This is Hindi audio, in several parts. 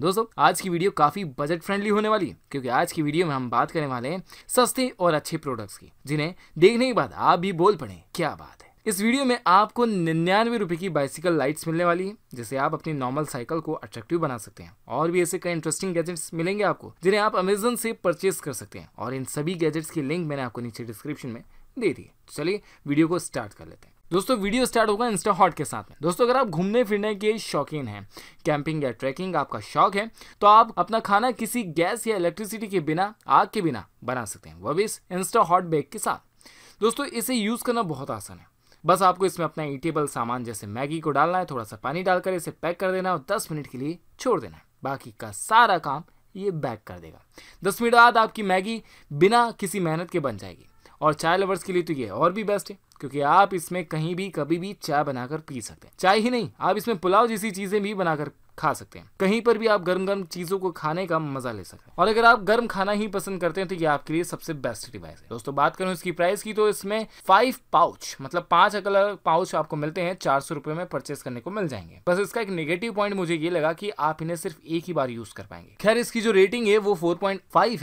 दोस्तों आज की वीडियो काफी बजट फ्रेंडली होने वाली है क्योंकि आज की वीडियो में हम बात करने वाले हैं सस्ते और अच्छे प्रोडक्ट्स की जिन्हें देखने के बाद आप भी बोल पड़े क्या बात है इस वीडियो में आपको निन्यानवे रुपए की बाइसिकल लाइट्स मिलने वाली है जिसे आप अपनी नॉर्मल साइकिल को अट्रैक्टिव बना सकते हैं और भी ऐसे कई इंटरेस्टिंग गैजेट्स मिलेंगे आपको जिन्हें आप अमेजन से परचेज कर सकते हैं और इन सभी गैजेट्स की लिंक मैंने आपको नीचे डिस्क्रिप्शन में दे दी तो चलिए वीडियो को स्टार्ट कर लेते हैं दोस्तों वीडियो स्टार्ट होगा इंस्टा हॉट के साथ में दोस्तों अगर आप घूमने फिरने के शौकीन हैं कैंपिंग या ट्रैकिंग आपका शौक है तो आप अपना खाना किसी गैस या इलेक्ट्रिसिटी के बिना आग के बिना बना सकते हैं वह भी इस इंस्टा हॉट बैग के साथ दोस्तों इसे यूज़ करना बहुत आसान है बस आपको इसमें अपना ईटेबल सामान जैसे मैगी को डालना है थोड़ा सा पानी डालकर इसे पैक कर देना है और दस मिनट के लिए छोड़ देना है बाकी का सारा काम ये बैक कर देगा दस मिनट बाद आपकी मैगी बिना किसी मेहनत के बन जाएगी और चाय लवर्स के लिए तो ये और भी बेस्ट है क्योंकि आप इसमें कहीं भी कभी भी चाय बनाकर पी सकते हैं चाय ही नहीं आप इसमें पुलाव जैसी चीज़ें भी बनाकर खा सकते हैं कहीं पर भी आप गर्म गर्म चीज़ों को खाने का मजा ले सकते हैं और अगर आप गर्म खाना ही पसंद करते हैं तो ये आपके लिए सबसे बेस्ट डिवाइस है दोस्तों बात करूं इसकी प्राइस की तो इसमें फाइव पाउच मतलब पांच अलग पाउच आपको मिलते हैं चार सौ रुपए में परचेस करने को मिल जाएंगे बस इसका एक नेगेटिव पॉइंट मुझे ये लगा की आप इन्हें सिर्फ एक ही बार यूज कर पाएंगे खैर इसकी जो रेटिंग है वो फोर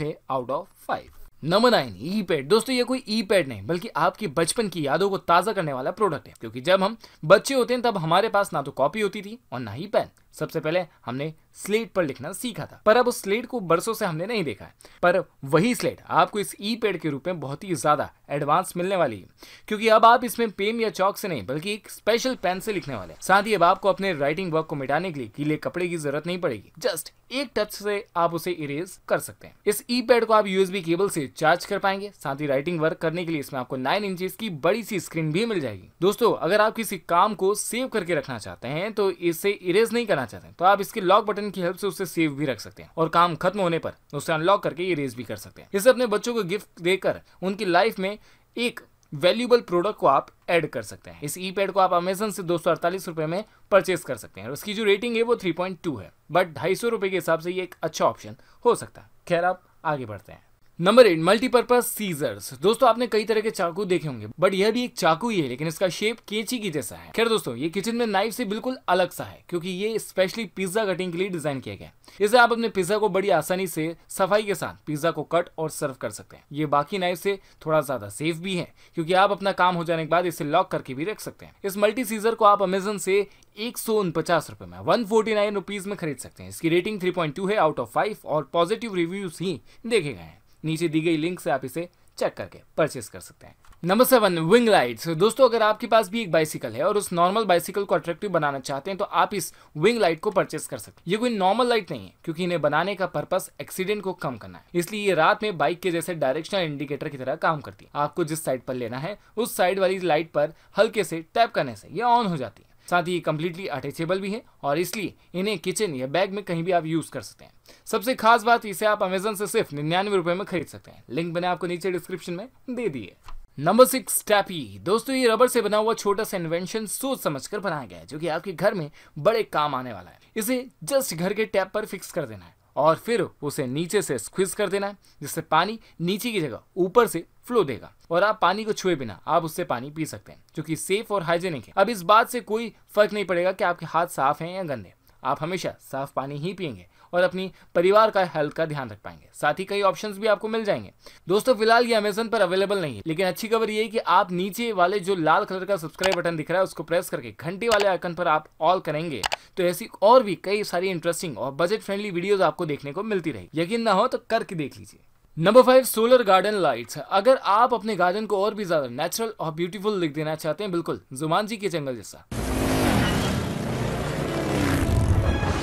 है out of five number nine e pad दोस्तों ये कोई ई पैड नहीं बल्कि आपकी बचपन की यादों को ताज़ा करने वाला प्रोडक्ट है क्योंकि जब हम बच्चे होते हैं तब हमारे पास ना तो कॉपी होती थी और ना ही पेन सबसे पहले हमने स्लेट पर लिखना सीखा था पर अब उस स्लेट को बरसों से हमने नहीं देखा है पर वही स्लेट आपको इस ई पेड के रूप में बहुत ही ज़्यादा एडवांस मिलने वाली है क्योंकि अब आप इसमें पेन या चौक से नहीं बल्कि एक स्पेशल पेन से लिखने वाले हैं साथ ही अब आपको अपने राइटिंग वर्क को मिटाने के लिए गीले कपड़े की जरूरत नहीं पड़ेगी जस्ट एक टच से आप उसे इरेज कर सकते हैं इस ई पैड को आप यूएसबी केबल से चार्ज कर पाएंगे साथ ही राइटिंग वर्क करने के लिए इसमें आपको नाइन इंच की बड़ी सी स्क्रीन भी मिल जाएगी दोस्तों अगर आप किसी काम को सेव करके रखना चाहते हैं तो इसे इरेज नहीं करना करना चाहते हैं तो आप इसके लॉक बटन की हेल्प से उसे सेव भी रख सकते हैं और काम खत्म होने पर उसे अनलॉक करके ये इरेज भी कर सकते हैं इसे अपने बच्चों को गिफ्ट देकर उनकी लाइफ में एक वैल्यूबल प्रोडक्ट को आप ऐड कर सकते हैं इस ई पैड को आप अमेजन से दो रुपए में परचेज कर सकते हैं और उसकी जो रेटिंग है वो 3.2 है बट ढाई सौ के हिसाब से ये एक अच्छा ऑप्शन हो सकता है खैर आप आगे बढ़ते हैं नंबर एट मल्टीपर्पज सीजर्स दोस्तों आपने कई तरह के चाकू देखे होंगे बट यह भी एक चाकू ही है लेकिन इसका शेप केची की जैसा है खैर दोस्तों ये किचन में नाइफ से बिल्कुल अलग सा है क्योंकि ये स्पेशली पिज्जा कटिंग के लिए डिजाइन किया गया है इसे आप अपने पिज्जा को बड़ी आसानी से सफाई के साथ पिज्जा को कट और सर्व कर सकते हैं ये बाकी नाइफ से थोड़ा ज्यादा सेफ भी है क्योंकि आप अपना काम हो जाने के बाद इसे लॉक करके भी रख सकते हैं इस मल्टी सीजर को आप अमेजन से एक सौ उनपचास रुपए में वन फोर्टी नाइन रुपीज में खरीद सकते हैं इसकी रेटिंग थ्री पॉइंट टू है आउट ऑफ फाइव और पॉजिटिव रिव्यूज ही देखे गए हैं नीचे दी गई लिंक से आप इसे चेक करके परचेस कर सकते हैं नंबर सेवन विंग लाइट्स दोस्तों अगर आपके पास भी एक बाइसिकल है और उस नॉर्मल बाइसिकल को अट्रैक्टिव बनाना चाहते हैं तो आप इस विंग लाइट को परचेस कर सकते हैं ये कोई नॉर्मल लाइट नहीं है क्योंकि इन्हें बनाने का पर्पस एक्सीडेंट को कम करना है इसलिए ये रात में बाइक के जैसे डायरेक्शनल इंडिकेटर की तरह काम करती है आपको जिस साइड पर लेना है उस साइड वाली लाइट पर हल्के से टैप करने से ये ऑन हो जाती है साथ ही कम्प्लीटली अटैचेबल भी है और इसलिए इन्हें किचन या बैग में कहीं भी आप यूज़ कर सकते हैं सबसे खास बात इसे आप अमेजन से सिर्फ निन्यानवे रुपये में खरीद सकते हैं लिंक मैंने आपको नीचे डिस्क्रिप्शन में दे दिए नंबर सिक्स टैपी दोस्तों ये रबर से बना हुआ छोटा सा इन्वेंशन सोच समझ कर बनाया गया है जो कि आपके घर में बड़े काम आने वाला है इसे जस्ट घर के टैप पर फिक्स कर देना है और फिर उसे नीचे से स्क्विज कर देना है जिससे पानी नीचे की जगह ऊपर से फ्लो देगा और आप पानी को छुए बिना आप उससे पानी पी सकते हैं जो कि सेफ और हाइजेनिक है अब इस बात से कोई फर्क नहीं पड़ेगा कि आपके हाथ साफ हैं या गंदे आप हमेशा साफ पानी ही पियेंगे और अपनी परिवार का हेल्थ का ध्यान रख पाएंगे साथ ही कई ऑप्शंस भी आपको मिल जाएंगे दोस्तों फिलहाल ये अमेजन पर अवेलेबल नहीं है लेकिन अच्छी खबर ये है कि आप नीचे वाले जो लाल कलर का सब्सक्राइब बटन दिख रहा है उसको प्रेस करके घंटे वाले आइकन पर आप ऑल करेंगे तो ऐसी और भी कई सारी इंटरेस्टिंग और बजट फ्रेंडली वीडियोज आपको देखने को मिलती रहेगी यकीन ना हो तो करके देख लीजिए number five solar garden lights अगर आप अपने गार्डन को और भी ज्यादा नेचुरल और ब्यूटीफुल दिख देना चाहते हैं बिल्कुल जुमान जी के जंगल जैसा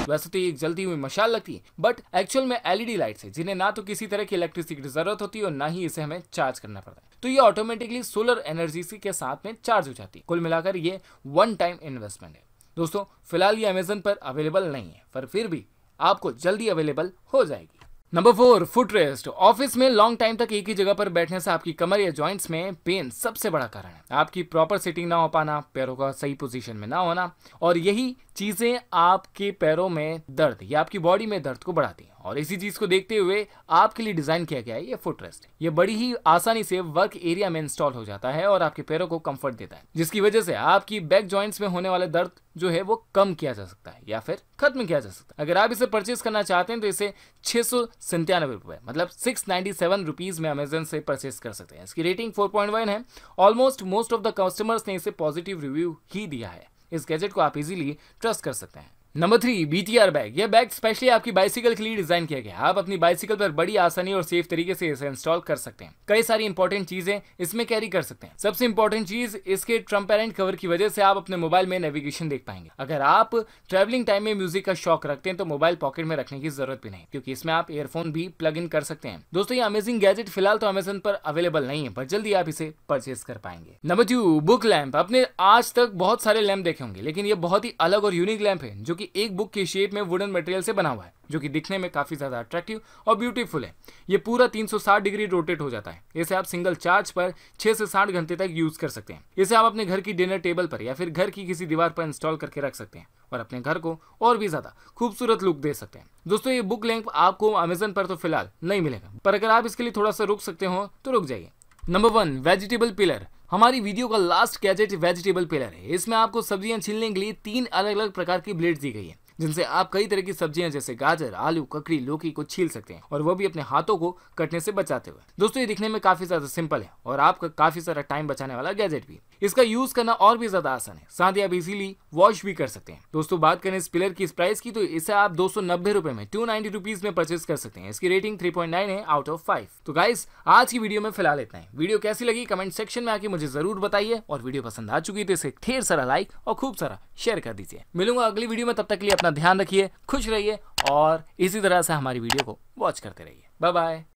वैसे तो ये एक हुई मशाल लगती है बट एक्चुअल में एलईडी लाइट्स है जिन्हें ना तो किसी तरह की इलेक्ट्रिसिटी की जरूरत होती है और ना ही इसे हमें चार्ज करना पड़ता है तो ये ऑटोमेटिकली सोलर एनर्जी के साथ में चार्ज हो जाती है कुल मिलाकर ये वन टाइम इन्वेस्टमेंट है दोस्तों फिलहाल ये अमेजन पर अवेलेबल नहीं है पर फिर भी आपको जल्दी अवेलेबल हो जाएगी number four footrest office में लॉन्ग टाइम तक एक ही जगह पर बैठने से आपकी कमर या जॉइंट्स में पेन सबसे बड़ा कारण है आपकी प्रॉपर सिटिंग ना हो पाना पैरों का सही पोजीशन में ना होना और यही चीजें आपके पैरों में दर्द या आपकी बॉडी में दर्द को बढ़ाती हैं और इसी चीज़ को देखते हुए आपके लिए डिज़ाइन किया गया है ये फुटरेस्ट ये बड़ी ही आसानी से वर्क एरिया में इंस्टॉल हो जाता है और आपके पैरों को कंफर्ट देता है जिसकी वजह से आपकी बैक जॉइंट्स में होने वाले दर्द जो है वो कम किया जा सकता है या फिर खत्म किया जा सकता है अगर आप इसे परचेज करना चाहते हैं तो इसे छह सौ सन्तानवे रुपए मतलब सिक्स नाइन्टी सेवन रुपीज में अमेजन से परचेज कर सकते हैं इसकी रेटिंग फोर पॉइंट वन है almost most of the customers ने इसे पॉजिटिव रिव्यू ही दिया है इस गैजेट को आप इजीली ट्रस्ट कर सकते हैं नंबर थ्री बीटीआर बैग यह बैग स्पेशली आपकी बाइसिकल के लिए डिजाइन किया गया आप अपनी बाइसिकल पर बड़ी आसानी और सेफ तरीके से इसे इंस्टॉल कर सकते हैं कई सारी इंपॉर्टेंट चीजें इसमें कैरी कर सकते हैं सबसे इंपॉर्टेंट चीज इसके ट्रम्पेरेंट कवर की वजह से आप अपने मोबाइल में नेविगेशन देख पाएंगे अगर आप ट्रेवलिंग टाइम में म्यूजिक का शौक रखते हैं तो मोबाइल पॉकेट में रखने की जरूरत भी नहीं क्योंकि इसमें आप एयरफोन भी प्लग इन कर सकते हैं दोस्तों ये अमेजिंग गैजेट फिलहाल तो अमेजन पर अवेलेबल नहीं है पर जल्दी आप इसे परचेज कर पाएंगे नंबर टू बुक लैंप अपने आज तक बहुत सारे लैंप देखे होंगे लेकिन ये बहुत ही अलग और यूनिक लैंप है जो कि एक बुक की शेप में वुडन मटेरियल से बना हुआ है जो कि दिखने में काफ़ी ज़्यादा अट्रैक्टिव और ब्यूटीफुल है ये पूरा 360 डिग्री रोटेट हो जाता है इसे आप सिंगल चार्ज पर 6 से 60 घंटे तक यूज़ कर सकते हैं इसे आप अपने घर की डिनर टेबल पर या फिर घर की किसी दीवार पर इंस्टॉल करके रख सकते हैं और अपने घर को और भी ज़्यादा खूबसूरत लुक दे सकते हैं दोस्तों ये बुक लिंक आपको अमेजन पर तो फिलहाल नहीं मिलेगा पर अगर आप इसके लिए थोड़ा सा रुक सकते हो तो रुक जाइए नंबर वन वेजिटेबल पिलर हमारी वीडियो का लास्ट गैजेट वेजिटेबल पेलर है इसमें आपको सब्जियां छीलने के लिए तीन अलग अलग प्रकार की ब्लेड दी गई है जिनसे आप कई तरह की सब्जियां जैसे गाजर आलू ककड़ी लौकी को छील सकते हैं और वो भी अपने हाथों को कटने से बचाते हुए दोस्तों ये दिखने में काफी ज्यादा सिंपल है और आपका काफी सारा टाइम बचाने वाला गैजेट भी इसका यूज करना और भी ज्यादा आसान है साथ ही आप इजिली वॉश भी कर सकते हैं दोस्तों बात करें इस पिलर की इस प्राइस की तो इसे आप दो सौ में टू में परचेज कर सकते हैं इसकी रेटिंग थ्री है आउट ऑफ फाइव तो गाइस आज की वीडियो में फिलहाल इतना है वीडियो कैसी लगी कमेंट सेक्शन में आके मुझे जरूर बताइए और वीडियो पसंद आ चुकी तो इसे ढेर सारा लाइक और खूब सारा शेयर कर दीजिए मिलूंगा अगली वीडियो में तब तक के लिए अपना अपना ध्यान रखिए खुश रहिए और इसी तरह से हमारी वीडियो को वॉच करते रहिए बाय बाय